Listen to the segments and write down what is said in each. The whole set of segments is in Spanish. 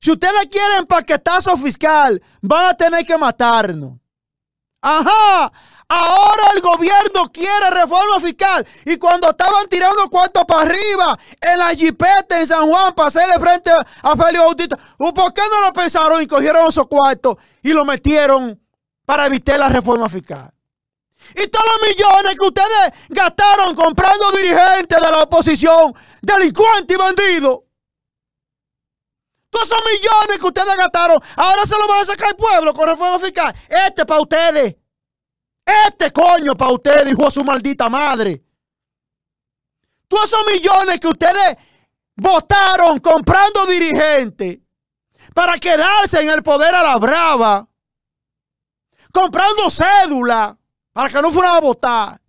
Si ustedes quieren paquetazo fiscal, van a tener que matarnos. Ajá, ahora el gobierno quiere reforma fiscal. Y cuando estaban tirando cuartos para arriba en la jipeta en San Juan para hacerle frente a Felipe Bautista, ¿por qué no lo pensaron y cogieron esos cuartos y lo metieron para evitar la reforma fiscal? Y todos los millones que ustedes gastaron comprando dirigentes de la oposición, delincuentes y bandidos. Todos esos millones que ustedes gastaron, ahora se los van a sacar el pueblo con reforma fiscal. Este para ustedes. Este coño para ustedes, hijo de su maldita madre. Todos esos millones que ustedes votaron comprando dirigentes para quedarse en el poder a la brava, comprando cédula para que no fueran a votar.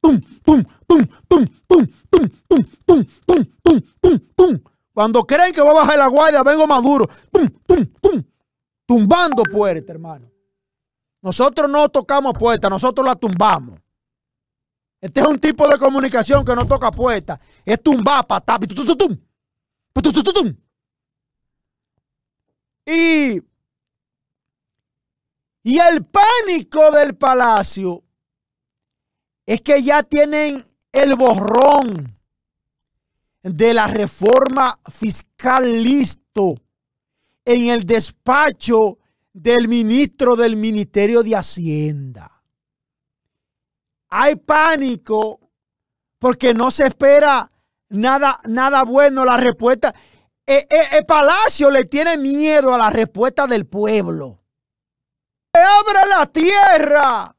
tum, tum, tum, tum, tum, tum, tum, tum, tum, tum, tum, tum. Cuando creen que va a bajar la guardia, vengo maduro. Tum, tum, tum. Tumbando puertas, hermano. Nosotros no tocamos puerta, nosotros la tumbamos. Este es un tipo de comunicación que no toca puertas. Es tumbar, tum. Y, y el pánico del palacio es que ya tienen el borrón de la reforma fiscal listo en el despacho del ministro del Ministerio de Hacienda. Hay pánico porque no se espera nada, nada bueno la respuesta. E, e, el, Palacio le tiene miedo a la respuesta del pueblo. ¡Abre la tierra!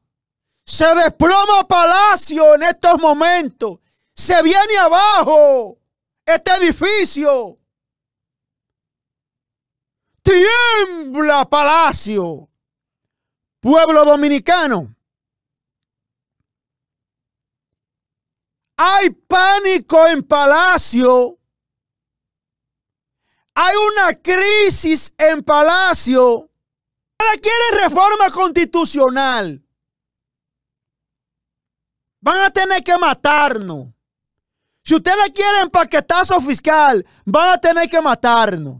Se desploma Palacio en estos momentos. Se viene abajo este edificio. Tiembla Palacio. Pueblo dominicano. Hay pánico en Palacio. Hay una crisis en Palacio. Ahora quiere reforma constitucional van a tener que matarnos. Si ustedes quieren paquetazo fiscal, van a tener que matarnos.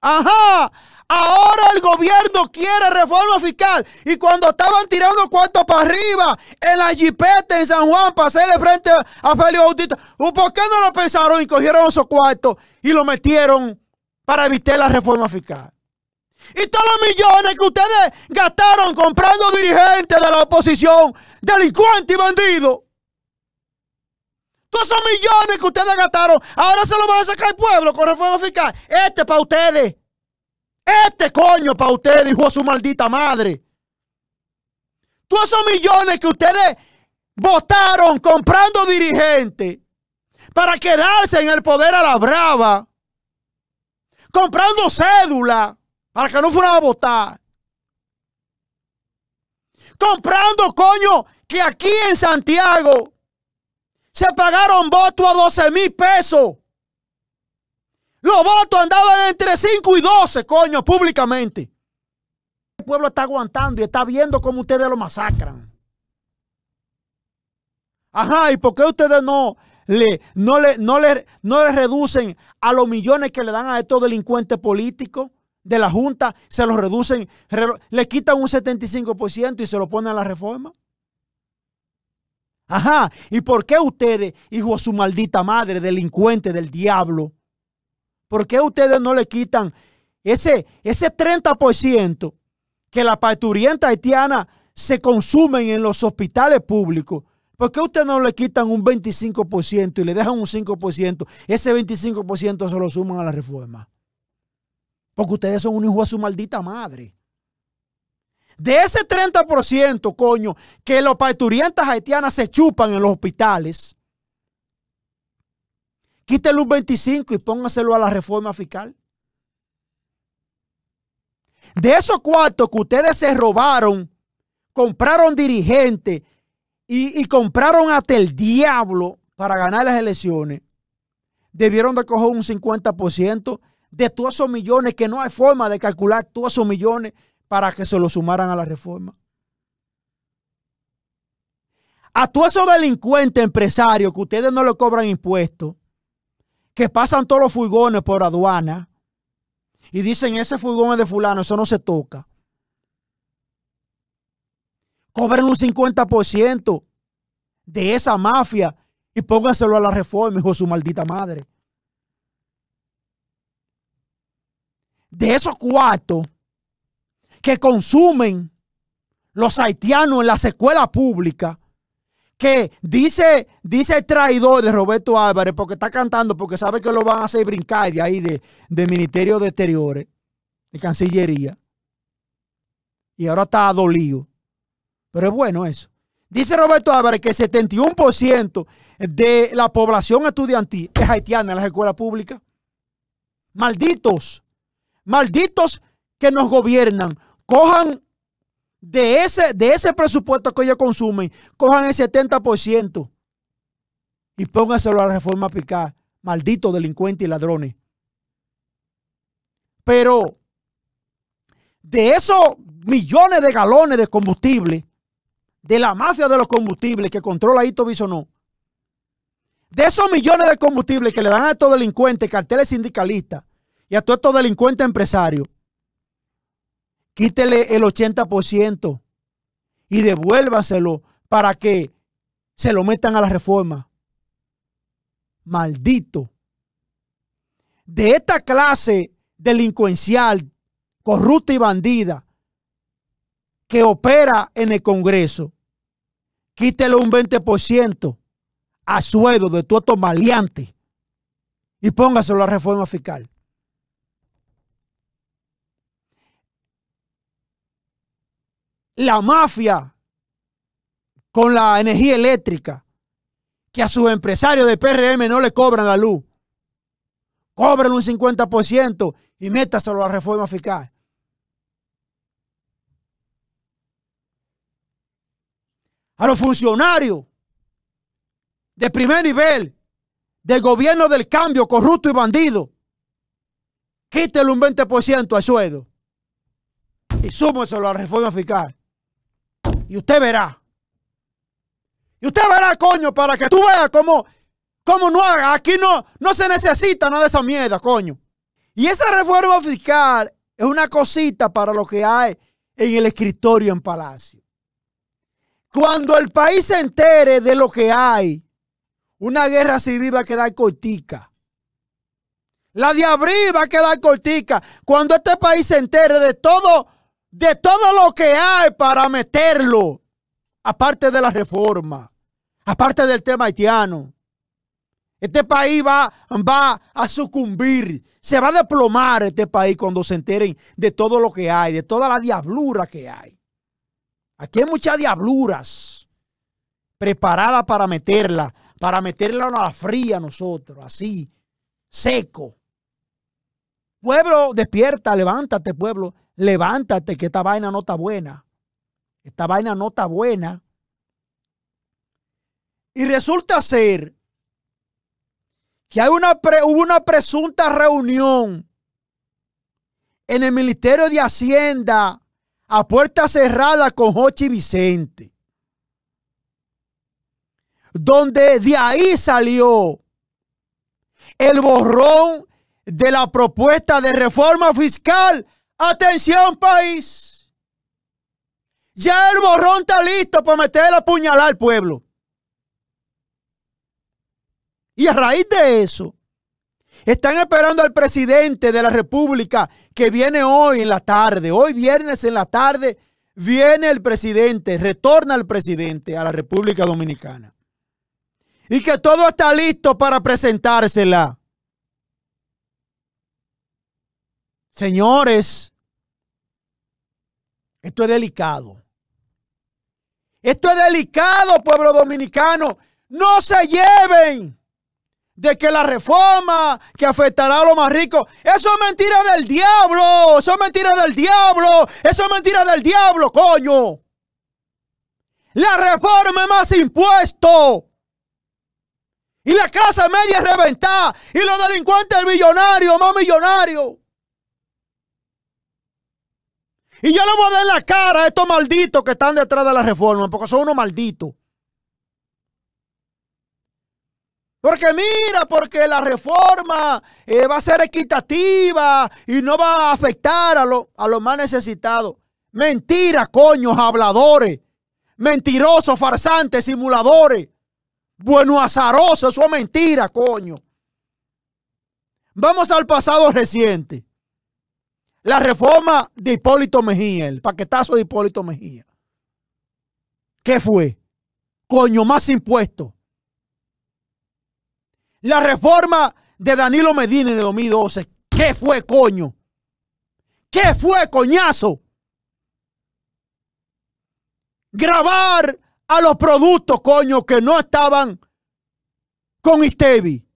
Ajá, ahora el gobierno quiere reforma fiscal. Y cuando estaban tirando cuartos para arriba en la jipeta en San Juan para hacerle frente a Félix Bautista, ¿por qué no lo pensaron y cogieron esos cuartos y lo metieron para evitar la reforma fiscal? Y todos los millones que ustedes gastaron comprando dirigentes de la oposición, delincuentes y bandidos. Todos esos millones que ustedes gastaron, ahora se los van a sacar el pueblo con reforma fiscal. Este para ustedes. Este coño para ustedes, hijo de su maldita madre. Todos esos millones que ustedes votaron comprando dirigentes para quedarse en el poder a la brava, comprando cédula, para que no fueran a votar. Comprando, coño, que aquí en Santiago se pagaron votos a 12 mil pesos. Los votos andaban entre 5 y 12, coño, públicamente. El pueblo está aguantando y está viendo cómo ustedes lo masacran. Ajá, ¿y por qué ustedes no le, no le, no le, no le reducen a los millones que le dan a estos delincuentes políticos? de la Junta, se lo reducen, le quitan un 75% y se lo ponen a la reforma. Ajá, ¿y por qué ustedes, hijo de su maldita madre, delincuente del diablo, por qué ustedes no le quitan ese, ese 30% que la paturienta haitiana se consumen en los hospitales públicos? ¿Por qué ustedes no le quitan un 25% y le dejan un 5%? Ese 25% se lo suman a la reforma. Porque ustedes son un hijo a su maldita madre. De ese 30%, coño, que los parturientas haitianas se chupan en los hospitales, quítenle un 25 y póngaselo a la reforma fiscal. De esos cuartos que ustedes se robaron, compraron dirigentes y, y compraron hasta el diablo para ganar las elecciones, debieron de coger un 50% de todos esos millones que no hay forma de calcular todos esos millones para que se lo sumaran a la reforma. A todos esos delincuentes empresarios que ustedes no le cobran impuestos, que pasan todos los furgones por aduana y dicen ese furgón es de fulano, eso no se toca. Cobren un 50% de esa mafia y pónganselo a la reforma, hijo de su maldita madre. de esos cuartos que consumen los haitianos en las escuelas públicas, que dice, dice el traidor de Roberto Álvarez, porque está cantando, porque sabe que lo van a hacer brincar de ahí de, de Ministerio de Exteriores, de Cancillería. Y ahora está dolido. Pero es bueno eso. Dice Roberto Álvarez que el 71% de la población estudiantil es haitiana en las escuelas públicas. Malditos malditos que nos gobiernan, cojan de ese, de ese presupuesto que ellos consumen, cojan el 70% y póngaselo a la reforma pica malditos delincuentes y ladrones. Pero de esos millones de galones de combustible, de la mafia de los combustibles que controla Ito Bisonó, de esos millones de combustibles que le dan a estos delincuentes, carteles sindicalistas, y a todos estos delincuentes empresarios, quítele el 80% y devuélvaselo para que se lo metan a la reforma. Maldito. De esta clase delincuencial, corrupta y bandida que opera en el Congreso, quítele un 20% a sueldo de todos estos maleantes y póngaselo a la reforma fiscal. la mafia con la energía eléctrica, que a sus empresarios de PRM no le cobran la luz. cobran un 50% y métaselo a la reforma fiscal. A los funcionarios de primer nivel del gobierno del cambio corrupto y bandido, quítenle un 20% al sueldo y súmenselo a la reforma fiscal. Y usted verá. Y usted verá, coño, para que tú veas cómo, cómo no haga. Aquí no, no se necesita nada de esa mierda, coño. Y esa reforma fiscal es una cosita para lo que hay en el escritorio en Palacio. Cuando el país se entere de lo que hay, una guerra civil va a quedar cortica. La de abril va a quedar cortica. Cuando este país se entere de todo de todo lo que hay para meterlo, aparte de la reforma, aparte del tema haitiano. Este país va, va a sucumbir, se va a desplomar este país cuando se enteren de todo lo que hay, de toda la diablura que hay. Aquí hay muchas diabluras preparadas para meterla, para meterla a la fría nosotros, así, seco. Pueblo, despierta, levántate, pueblo levántate que esta vaina no está buena. Esta vaina no está buena. Y resulta ser que hay una hubo una presunta reunión en el Ministerio de Hacienda a puerta cerrada con Jochi Vicente. Donde de ahí salió el borrón de la propuesta de reforma fiscal Atención, país. Ya el borrón está listo para meterle la puñalada al pueblo. Y a raíz de eso, están esperando al presidente de la República que viene hoy en la tarde. Hoy viernes en la tarde viene el presidente, retorna el presidente a la República Dominicana. Y que todo está listo para presentársela. Señores, esto es delicado. Esto es delicado, pueblo dominicano. No se lleven de que la reforma que afectará a los más ricos. Eso es mentira del diablo. Eso es mentira del diablo. Eso es mentira del diablo, coño. La reforma es más impuesto. Y la casa media es reventada. Y los delincuentes millonarios, más millonarios. Y yo le voy a dar la cara a estos malditos que están detrás de la reforma, porque son unos malditos. Porque mira, porque la reforma eh, va a ser equitativa y no va a afectar a, a los más necesitados. Mentira, coños, habladores. Mentirosos, farsantes, simuladores. Bueno, azarosos, eso es mentira, coño. Vamos al pasado reciente. La reforma de Hipólito Mejía, el paquetazo de Hipólito Mejía. ¿Qué fue? Coño, más impuestos. La reforma de Danilo Medina en el 2012. ¿Qué fue, coño? ¿Qué fue, coñazo? Grabar a los productos, coño, que no estaban con Istevi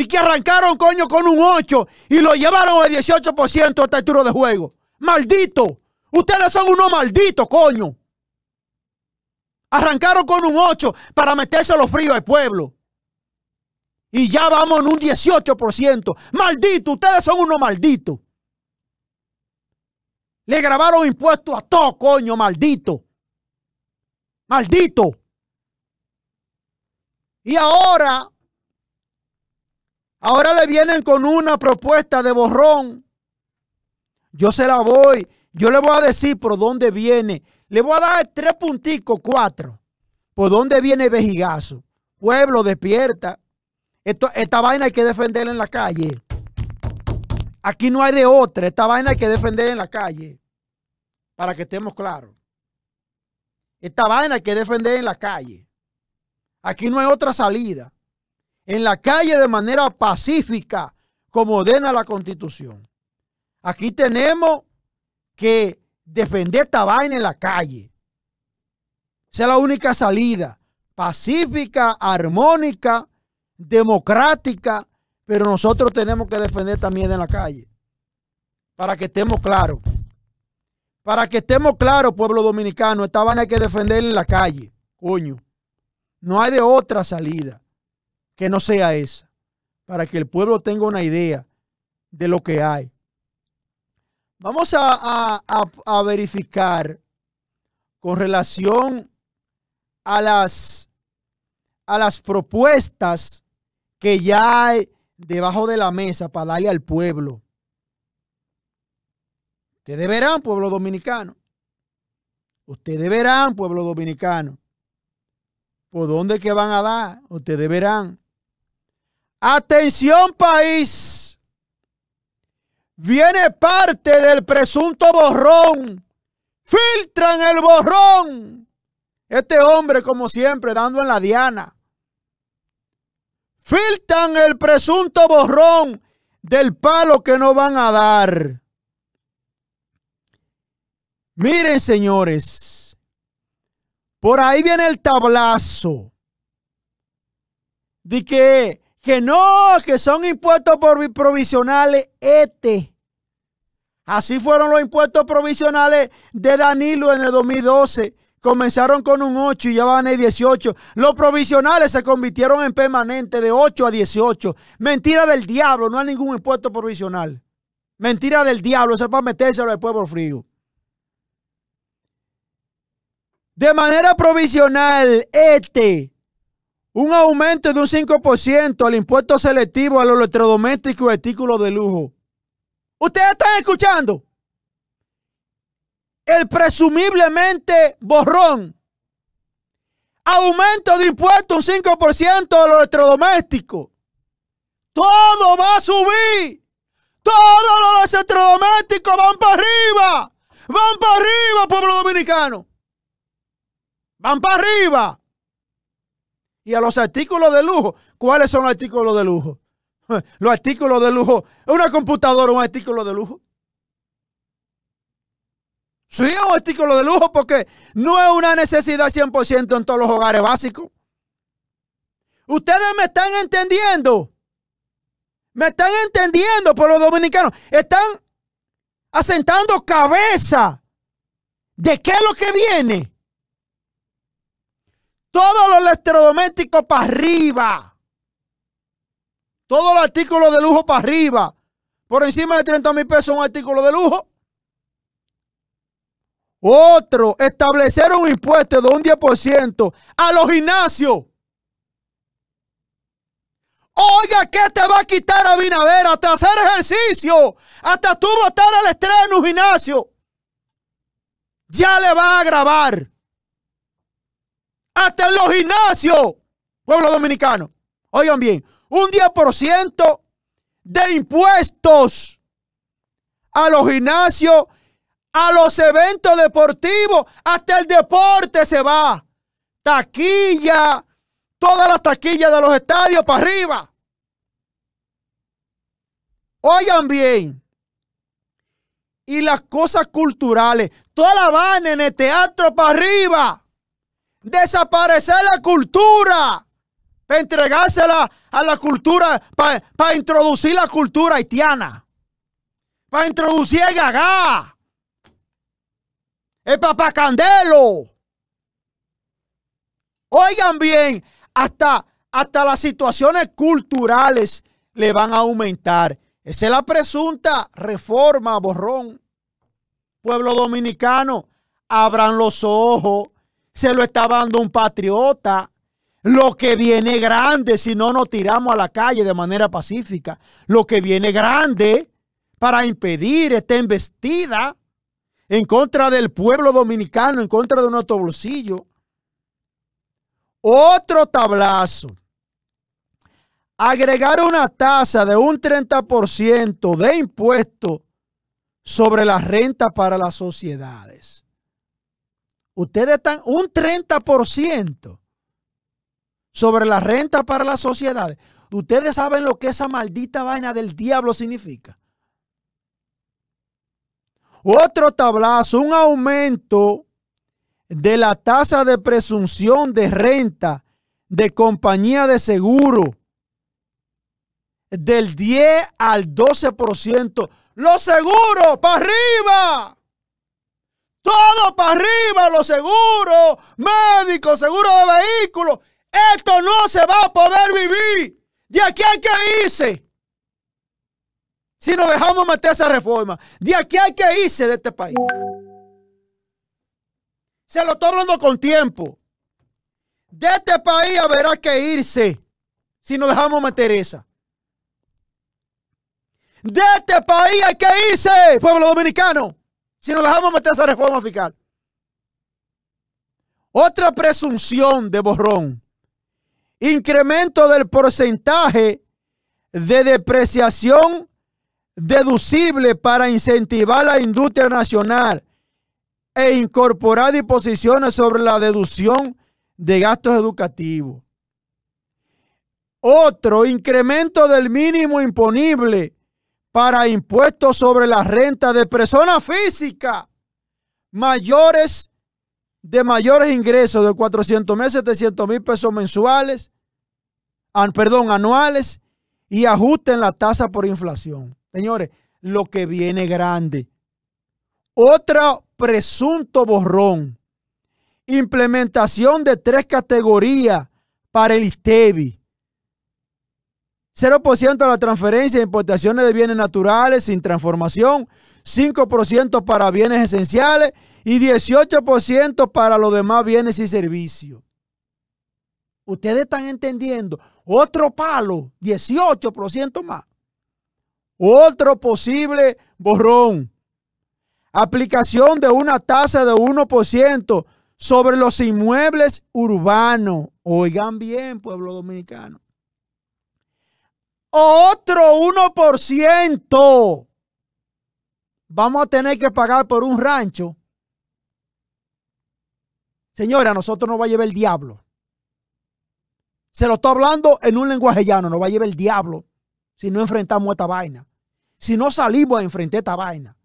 y que arrancaron, coño, con un 8 y lo llevaron al 18% hasta el turno de juego. Maldito. Ustedes son unos malditos, coño. Arrancaron con un 8 para meterse los fríos al pueblo. Y ya vamos en un 18%. Maldito, ustedes son unos malditos. Le grabaron impuestos a todo, coño, maldito. Maldito. Y ahora Ahora le vienen con una propuesta de borrón. Yo se la voy. Yo le voy a decir por dónde viene. Le voy a dar tres punticos, cuatro. ¿Por dónde viene Vejigazo? Pueblo, despierta. esta vaina hay que defenderla en la calle. Aquí no hay de otra. Esta vaina hay que defenderla en la calle. Para que estemos claros. Esta vaina hay que defender en la calle. Aquí no hay otra salida en la calle de manera pacífica, como ordena la constitución. Aquí tenemos que defender esta vaina en la calle. Esa es la única salida, pacífica, armónica, democrática, pero nosotros tenemos que defender también en la calle, para que estemos claros. Para que estemos claros, pueblo dominicano, esta vaina hay que defender en la calle, coño. No hay de otra salida que no sea esa, para que el pueblo tenga una idea de lo que hay. Vamos a, verificar con relación a las, a las propuestas que ya hay debajo de la mesa para darle al pueblo. Ustedes verán, pueblo dominicano. Ustedes verán, pueblo dominicano. ¿Por dónde que van a dar? Ustedes verán. Atención país. Viene parte del presunto borrón. Filtran el borrón. Este hombre, como siempre, dando en la diana. Filtran el presunto borrón del palo que no van a dar. Miren, señores. Por ahí viene el tablazo. De que que no, que son impuestos provisionales, este. Así fueron los impuestos provisionales de Danilo en el 2012. Comenzaron con un 8 y ya van a 18. Los provisionales se convirtieron en permanente de 8 a 18. Mentira del diablo, no hay ningún impuesto provisional. Mentira del diablo, eso es para metérselo al pueblo frío. De manera provisional, este un aumento de un 5% al impuesto selectivo a los electrodomésticos y artículos de lujo. ¿Ustedes están escuchando? El presumiblemente borrón. Aumento de impuesto un 5% a los electrodomésticos. Todo va a subir. Todos los electrodomésticos van para arriba. Van para arriba, pueblo dominicano. Van para arriba. Y a los artículos de lujo, ¿cuáles son los artículos de lujo? Los artículos de lujo, una computadora, un artículo de lujo. Sí, es un artículo de lujo porque no es una necesidad 100% en todos los hogares básicos. Ustedes me están entendiendo. Me están entendiendo por los dominicanos. Están asentando cabeza de qué es lo que viene. Todos los electrodomésticos para arriba. Todos los artículos de lujo para arriba. Por encima de 30 mil pesos un artículo de lujo. Otro, establecer un impuesto de un 10% a los gimnasios. Oiga, ¿qué te va a quitar Abinader? Hasta hacer ejercicio, hasta tú votar al estreno, en gimnasio. Ya le va a grabar hasta en los gimnasios, pueblo dominicano. Oigan bien, un 10% de impuestos a los gimnasios, a los eventos deportivos, hasta el deporte se va. Taquilla, todas las taquillas de los estadios para arriba. Oigan bien. Y las cosas culturales, toda la van en el teatro para arriba desaparecer la cultura, para entregársela a la cultura, para, introducir la cultura haitiana, para introducir el gagá, el papacandelo. Oigan bien, hasta, hasta las situaciones culturales le van a aumentar. Esa es la presunta reforma, borrón. Pueblo dominicano, abran los ojos se lo está dando un patriota. Lo que viene grande, si no nos tiramos a la calle de manera pacífica, lo que viene grande para impedir esta embestida en contra del pueblo dominicano, en contra de nuestro bolsillo. Otro tablazo. Agregar una tasa de un 30% de impuesto sobre la renta para las sociedades. Ustedes están un 30% sobre la renta para las sociedades. Ustedes saben lo que esa maldita vaina del diablo significa. Otro tablazo, un aumento de la tasa de presunción de renta de compañía de seguro del 10 al 12%. Los seguros para arriba. Todo para arriba, los seguros, médicos, seguro de vehículos. Esto no se va a poder vivir. ¿De aquí hay que irse? Si nos dejamos meter esa reforma, ¿de aquí hay que irse de este país? Se lo estoy hablando con tiempo. De este país habrá que irse si nos dejamos meter esa. De este país hay que irse, pueblo dominicano si nos dejamos meter esa reforma fiscal. Otra presunción de borrón. Incremento del porcentaje de depreciación deducible para incentivar la industria nacional e incorporar disposiciones sobre la deducción de gastos educativos. Otro incremento del mínimo imponible para impuestos sobre la renta de personas físicas mayores de mayores ingresos de 400 mil, 700 mil pesos mensuales, perdón, anuales y ajusten la tasa por inflación. Señores, lo que viene grande. Otro presunto borrón. Implementación de tres categorías para el ISTEBI. 0% a la transferencia e importaciones de bienes naturales sin transformación, 5% para bienes esenciales y 18% para los demás bienes y servicios. Ustedes están entendiendo. Otro palo, 18% más. Otro posible borrón. Aplicación de una tasa de 1% sobre los inmuebles urbanos. Oigan bien, pueblo dominicano otro 1%. Vamos a tener que pagar por un rancho. Señora, nosotros nos va a llevar el diablo. Se lo está hablando en un lenguaje llano, no va a llevar el diablo si no enfrentamos esta vaina. Si no salimos a enfrentar esta vaina.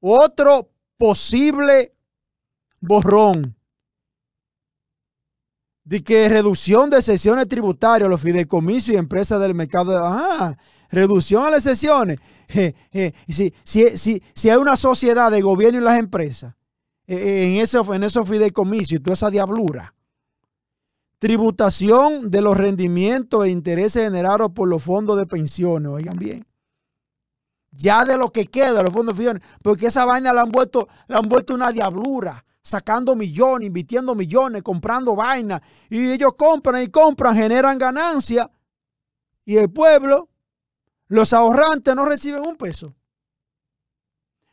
Otro posible borrón de que reducción de sesiones tributarias, los fideicomisos y empresas del mercado. Ah, reducción a las sesiones. si, hay una sociedad de gobierno y las empresas eh, eh, en, esos en eso fideicomisos y toda esa diablura. Tributación de los rendimientos e intereses generados por los fondos de pensiones. Oigan bien. Ya de lo que queda, los fondos de Porque esa vaina la han vuelto, la han vuelto una diablura sacando millones, invirtiendo millones, comprando vainas. Y ellos compran y compran, generan ganancia. Y el pueblo, los ahorrantes no reciben un peso.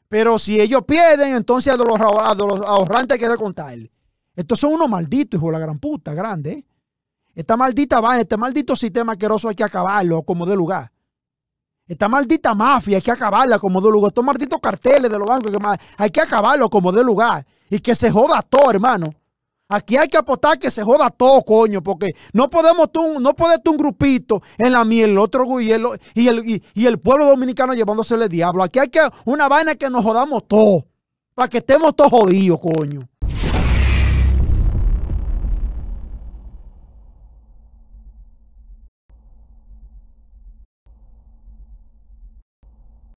Pero si ellos pierden, entonces a los, ahorrantes hay que contarle. Estos son unos malditos, hijo de la gran puta, grande. ¿eh? Esta maldita vaina, este maldito sistema asqueroso hay que acabarlo como de lugar. Esta maldita mafia hay que acabarla como de lugar. Estos malditos carteles de los bancos hay que acabarlo como de lugar y que se joda todo, hermano. Aquí hay que apostar que se joda todo, coño, porque no podemos tú, no puedes tú un grupito en la miel, otro y y el, y, el pueblo dominicano llevándosele el diablo. Aquí hay que una vaina que nos jodamos todo, para que estemos todos jodidos, coño.